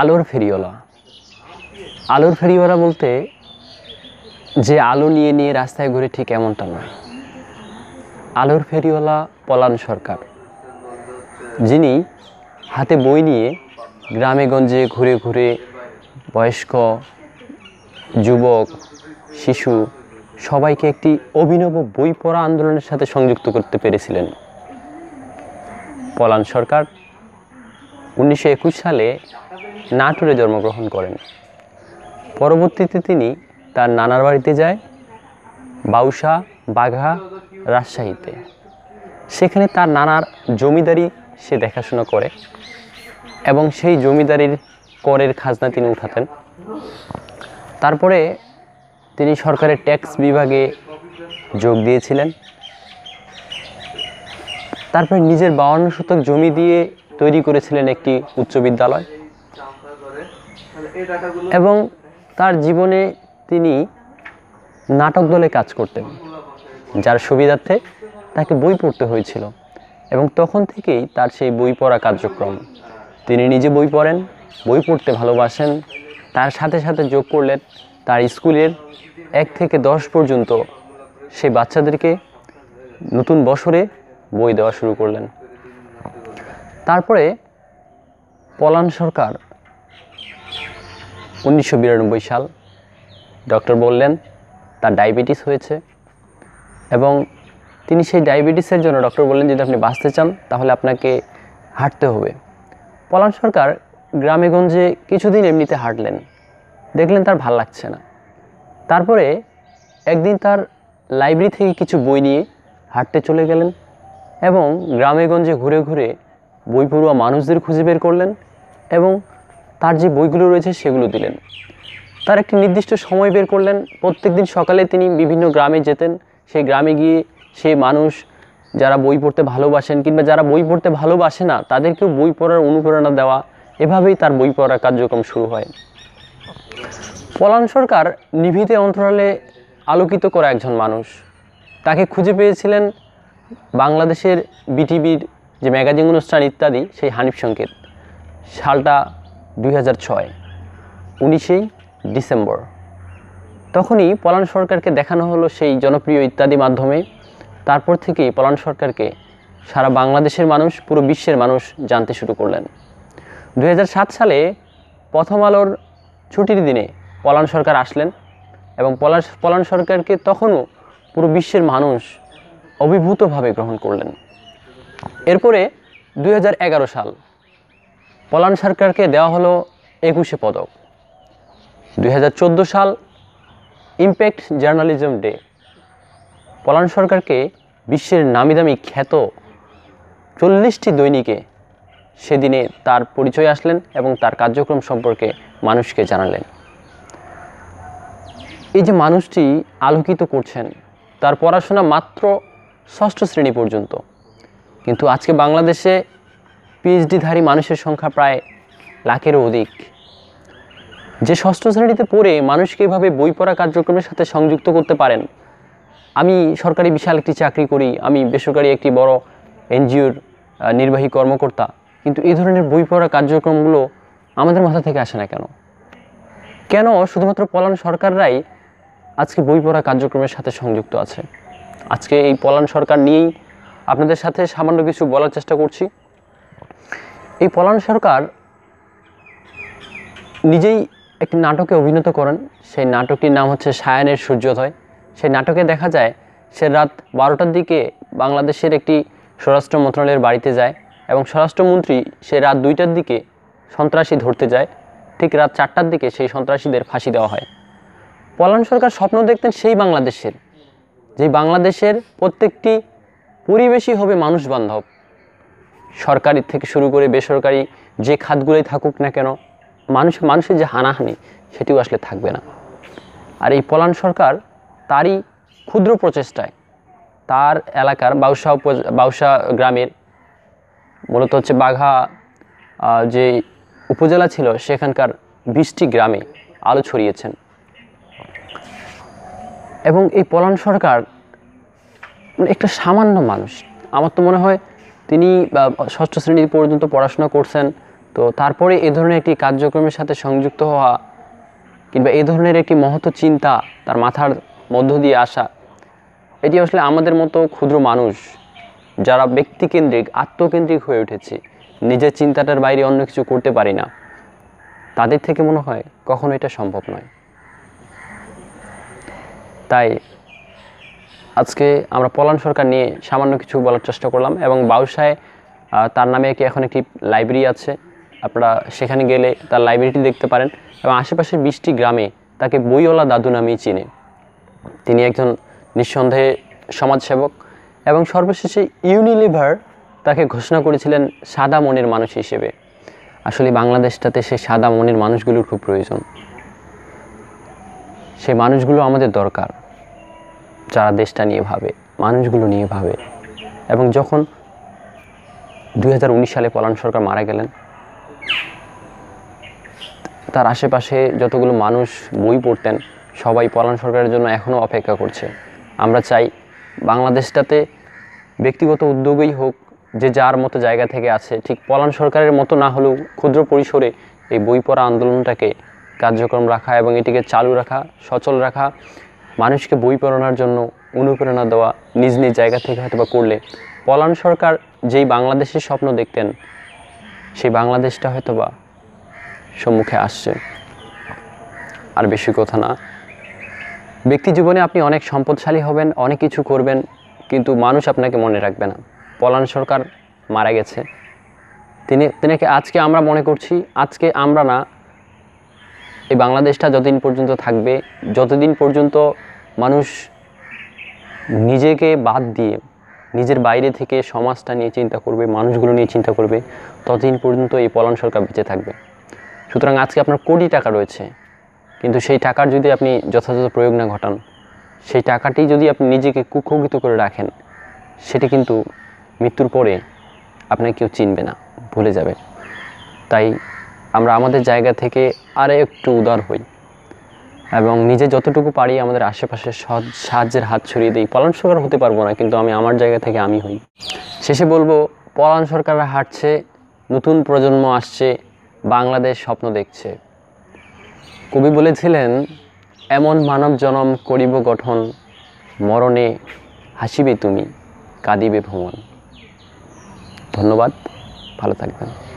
আলোর ফেরিওয়ালা আলোর ফেরিওয়ালা বলতে যে আলো নিয়ে নিয়ে রাস্তায় ঘুরে ঠিক এমনটা নয় আলোর ফেরিওয়ালা পলান সরকার যিনি হাতে বই নিয়ে গ্রামে গঞ্জে ঘুরে ঘুরে বয়স্ক যুবক শিশু সবাইকে একটি অভিনব বই পড়া আন্দোলনের সাথে সংযুক্ত করতে পেরেছিলেন পলান সরকার উনিশশো সালে নাটোরে জন্মগ্রহণ করেন পরবর্তীতে তিনি তার নানার বাড়িতে যায় বাউসা বাঘা রাজশাহীতে সেখানে তার নানার জমিদারি সে দেখাশোনা করে এবং সেই জমিদারির করের খাজনা তিনি উঠাতেন তারপরে তিনি সরকারের ট্যাক্স বিভাগে যোগ দিয়েছিলেন তারপরে নিজের বাউন্ন শতক জমি দিয়ে তৈরি করেছিলেন একটি উচ্চ বিদ্যালয় এবং তার জীবনে তিনি নাটক দলে কাজ করতেন যার সুবিধার্থে তাকে বই পড়তে হয়েছিল এবং তখন থেকেই তার সেই বই পড়া কার্যক্রম তিনি নিজে বই পড়েন বই পড়তে ভালোবাসেন তার সাথে সাথে যোগ করলেন তার স্কুলের এক থেকে দশ পর্যন্ত সে বাচ্চাদেরকে নতুন বছরে বই দেওয়া শুরু করলেন তারপরে পলান সরকার উনিশশো সাল ডক্টর বললেন তার ডায়াবেটিস হয়েছে এবং তিনি সেই ডায়াবেটিসের জন্য ডক্টর বললেন যদি আপনি বাঁচতে চান তাহলে আপনাকে হাঁটতে হবে পলান সরকার গ্রামেগঞ্জে কিছুদিন এমনিতে হাঁটলেন দেখলেন তার ভাল লাগছে না তারপরে একদিন তার লাইব্রেরি থেকে কিছু বই নিয়ে হাঁটতে চলে গেলেন এবং গ্রামেগঞ্জে ঘুরে ঘুরে বই পড়ুয়া মানুষদের খুঁজে বের করলেন এবং তার যে বইগুলো রয়েছে সেগুলো দিলেন তার একটি নির্দিষ্ট সময় বের করলেন প্রত্যেক দিন সকালে তিনি বিভিন্ন গ্রামে যেতেন সেই গ্রামে গিয়ে সে মানুষ যারা বই পড়তে ভালোবাসেন কিংবা যারা বই পড়তে ভালোবাসে না তাদেরকেও বই পড়ার অনুপ্রেরণা দেওয়া এভাবেই তার বই পড়ার কার্যক্রম শুরু হয় পলান সরকার নিভিতে অন্তরালে আলোকিত করা একজন মানুষ তাকে খুঁজে পেয়েছিলেন বাংলাদেশের বিটিভির যে ম্যাগাজিন অনুষ্ঠান ইত্যাদি সেই হানিফ সংকেত সালটা দুই হাজার ছয় উনিশেই ডিসেম্বর তখনই পলান সরকারকে দেখানো হলো সেই জনপ্রিয় ইত্যাদি মাধ্যমে তারপর থেকেই পলান সরকারকে সারা বাংলাদেশের মানুষ পুরো বিশ্বের মানুষ জানতে শুরু করলেন দু সালে প্রথম আলোর ছুটির দিনে পলান সরকার আসলেন এবং পলাশ পলান সরকারকে তখনও পুরো বিশ্বের মানুষ অভিভূতভাবে গ্রহণ করলেন এরপরে দু সাল পলান সরকারকে দেওয়া হলো একুশে পদক দুই সাল ইম্প্যাক্ট জার্নালিজম ডে পলান সরকারকে বিশ্বের নামিদামি খ্যাত চল্লিশটি দৈনিকে সেদিনে তার পরিচয় আসলেন এবং তার কার্যক্রম সম্পর্কে মানুষকে জানালেন এই যে মানুষটি আলোকিত করছেন তার পড়াশোনা মাত্র ষষ্ঠ শ্রেণী পর্যন্ত কিন্তু আজকে বাংলাদেশে পিএইচডিধারী মানুষের সংখ্যা প্রায় লাখেরও অধিক যে ষষ্ঠ শ্রেণীতে পড়ে মানুষকে এভাবে বই পড়া কার্যক্রমের সাথে সংযুক্ত করতে পারেন আমি সরকারি বিশাল একটি চাকরি করি আমি বেসরকারি একটি বড় এনজিওর নির্বাহী কর্মকর্তা কিন্তু এই ধরনের বই পড়া কার্যক্রমগুলো আমাদের মাথা থেকে আসে না কেন কেন শুধুমাত্র পলান সরকাররাই আজকে বই পড়া কার্যক্রমের সাথে সংযুক্ত আছে আজকে এই পলান সরকার নিয়েই আপনাদের সাথে সামান্য কিছু বলার চেষ্টা করছি এই পলান সরকার নিজেই একটি নাটকে অভিনত করেন সেই নাটকটির নাম হচ্ছে সায়ানের সূর্যোদয় সেই নাটকে দেখা যায় সে রাত বারোটার দিকে বাংলাদেশের একটি স্বরাষ্ট্র মন্ত্রণালয়ের বাড়িতে যায় এবং স্বরাষ্ট্রমন্ত্রী সে রাত দুইটার দিকে সন্ত্রাসী ধরতে যায় ঠিক রাত চারটার দিকে সেই সন্ত্রাসীদের ফাঁসি দেওয়া হয় পলান সরকার স্বপ্ন দেখতেন সেই বাংলাদেশের যে বাংলাদেশের প্রত্যেকটি পরিবেশই হবে মানুষ বান্ধব সরকারি থেকে শুরু করে বেসরকারি যে খাতগুলোই থাকুক না কেন মানুষ মানুষের যে হানাহানি সেটিও আসলে থাকবে না আর এই পলান সরকার তারই ক্ষুদ্র প্রচেষ্টায় তার এলাকার বাউসা বাউসা গ্রামের মূলত হচ্ছে বাঘা যে উপজেলা ছিল সেখানকার বিশটি গ্রামে আলো ছড়িয়েছেন এবং এই পলান সরকার মানে একটা সামান্য মানুষ আমার তো মনে হয় তিনি ষষ্ঠ শ্রেণী পর্যন্ত পড়াশোনা করছেন তো তারপরে এ ধরনের একটি কার্যক্রমের সাথে সংযুক্ত হওয়া কিংবা এ ধরনের একটি মহত চিন্তা তার মাথার মধ্য দিয়ে আসা এটি আসলে আমাদের মতো ক্ষুদ্র মানুষ যারা ব্যক্তিকেন্দ্রিক আত্মকেন্দ্রিক হয়ে উঠেছে নিজের চিন্তাটার বাইরে অন্য কিছু করতে পারি না তাদের থেকে মনে হয় কখনো এটা সম্ভব নয় তাই আজকে আমরা পলান সরকার নিয়ে সামান্য কিছু বলার চেষ্টা করলাম এবং বাউসায় তার নামে কি এখন একটি লাইব্রেরি আছে আপনারা সেখানে গেলে তার লাইব্রেরিটি দেখতে পারেন এবং আশেপাশের বিশটি গ্রামে তাকে বইওয়ালা দাদু নামেই চিনে তিনি একজন নিঃসন্দেহে সমাজসেবক এবং সর্বশেষে ইউনিলিভার তাকে ঘোষণা করেছিলেন সাদা মনের মানুষ হিসেবে আসলে বাংলাদেশটাতে সে সাদা মনের মানুষগুলোর খুব প্রয়োজন সেই মানুষগুলো আমাদের দরকার যারা দেশটা নিয়ে ভাবে মানুষগুলো নিয়ে ভাবে এবং যখন দুই সালে পলান সরকার মারা গেলেন তার আশেপাশে যতগুলো মানুষ বই পড়তেন সবাই পলান সরকারের জন্য এখনও অপেক্ষা করছে আমরা চাই বাংলাদেশটাতে ব্যক্তিগত উদ্যোগেই হোক যে যার মতো জায়গা থেকে আছে ঠিক পলান সরকারের মতো না হলেও ক্ষুদ্র পরিসরে এই বই পড়া আন্দোলনটাকে কার্যক্রম রাখা এবং এটিকে চালু রাখা সচল রাখা মানুষকে বই পড়ানোর জন্য অনুপ্রেরণা দেওয়া নিজ নিজ জায়গা থেকে হয়তো করলে পলান সরকার যেই বাংলাদেশের স্বপ্ন দেখতেন সেই বাংলাদেশটা হয়তো বা সম্মুখে আসছে আর বেশি কথা না ব্যক্তি জীবনে আপনি অনেক সম্পদশালী হবেন অনেক কিছু করবেন কিন্তু মানুষ আপনাকে মনে রাখবে না পলান সরকার মারা গেছে তিনি তিনিকে আজকে আমরা মনে করছি আজকে আমরা না এই বাংলাদেশটা যতদিন পর্যন্ত থাকবে যতদিন পর্যন্ত মানুষ নিজেকে বাদ দিয়ে নিজের বাইরে থেকে সমাজটা নিয়ে চিন্তা করবে মানুষগুলো নিয়ে চিন্তা করবে ততদিন পর্যন্ত এই পলান সরকার বেঁচে থাকবে সুতরাং আজকে আপনার কোটি টাকা রয়েছে কিন্তু সেই টাকার যদি আপনি যথাযথ প্রয়োগ না ঘটান সেই টাকাটি যদি আপনি নিজেকে কুক্ষোগিত করে রাখেন সেটি কিন্তু মৃত্যুর পরে আপনাকে কেউ চিনবে না ভুলে যাবে তাই আমরা আমাদের জায়গা থেকে আরও একটু উদার হই এবং নিজে যতটুকু পারি আমাদের আশেপাশে সাহায্যের হাত ছড়িয়ে দিই পলান সরকার হতে পারবো না কিন্তু আমি আমার জায়গা থেকে আমি হই শেষে বলবো পলান সরকার হাঁটছে নতুন প্রজন্ম আসছে বাংলাদেশ স্বপ্ন দেখছে কবি বলেছিলেন এমন মানব জনম করিব গঠন মরণে হাসিবে তুমি কাঁদিবে ভ্রমণ ধন্যবাদ ভালো থাকবেন